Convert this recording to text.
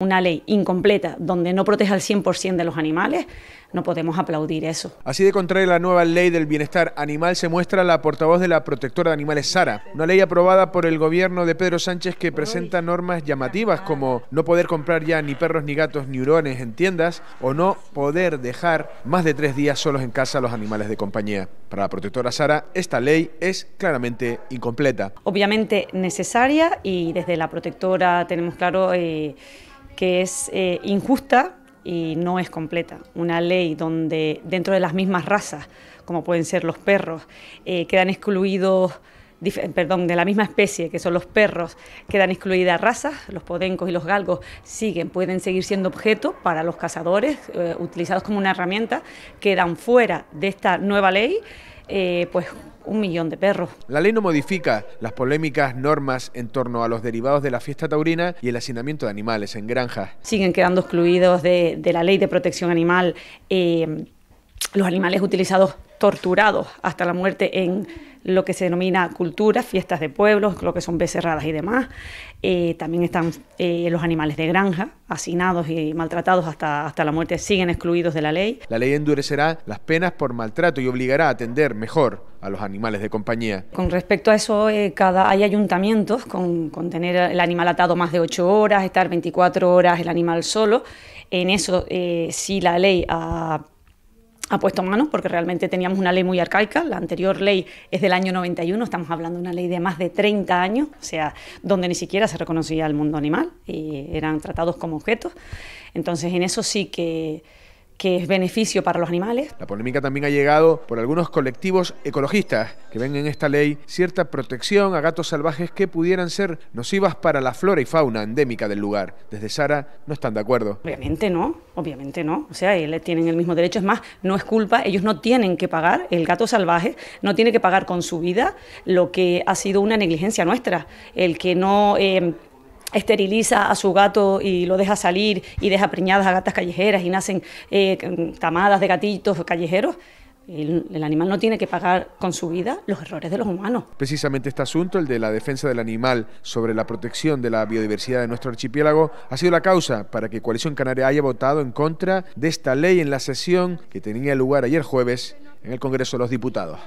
una ley incompleta donde no protege al 100% de los animales, no podemos aplaudir eso. Así de contrario la nueva ley del bienestar animal se muestra la portavoz de la protectora de animales Sara, una ley aprobada por el gobierno de Pedro Sánchez que presenta normas llamativas como no poder comprar ya ni perros ni gatos ni hurones en tiendas o no poder dejar más de tres días solos en casa a los animales de compañía. Para la protectora Sara, esta ley es claramente incompleta. Obviamente necesaria y desde la protectora tenemos claro... Eh, que es eh, injusta y no es completa. Una ley donde dentro de las mismas razas, como pueden ser los perros, eh, quedan excluidos perdón, de la misma especie, que son los perros, quedan excluidas razas, los podencos y los galgos siguen, pueden seguir siendo objeto para los cazadores, eh, utilizados como una herramienta, quedan fuera de esta nueva ley eh, pues un millón de perros. La ley no modifica las polémicas normas en torno a los derivados de la fiesta taurina y el hacinamiento de animales en granjas. Siguen quedando excluidos de, la ley de protección animal. Eh, los animales utilizados torturados hasta la muerte en lo que se denomina cultura, fiestas de pueblos, lo que son becerradas y demás. Eh, también están eh, los animales de granja, hacinados y maltratados hasta, hasta la muerte, siguen excluidos de la ley. La ley endurecerá las penas por maltrato y obligará a atender mejor a los animales de compañía. Con respecto a eso, eh, cada, hay ayuntamientos con, tener el animal atado más de 8 horas, estar 24 horas el animal solo. En eso, si la ley... ha ha puesto manos porque realmente teníamos una ley muy arcaica, la anterior ley es del año 91, estamos hablando de una ley de más de 30 años, o sea, donde ni siquiera se reconocía el mundo animal y eran tratados como objetos. Entonces, en eso sí que que es beneficio para los animales. La polémica también ha llegado por algunos colectivos ecologistas que ven en esta ley cierta protección a gatos salvajes que pudieran ser nocivas para la flora y fauna endémica del lugar. Desde Sara no están de acuerdo. Obviamente no, obviamente no. O sea, ellos tienen el mismo derecho, es más, no es culpa, ellos no tienen que pagar, el gato salvaje no tiene que pagar con su vida lo que ha sido una negligencia nuestra, el que no... Eh, esteriliza a su gato y lo deja salir y deja preñadas a gatas callejeras y nacen tamadas eh, camadas de gatitos callejeros, el, animal no tiene que pagar con su vida los errores de los humanos. Precisamente este asunto, el de la defensa del animal sobre la protección de la biodiversidad de nuestro archipiélago, ha sido la causa para que Coalición Canaria haya votado en contra de esta ley en la sesión que tenía lugar ayer jueves en el Congreso de los Diputados.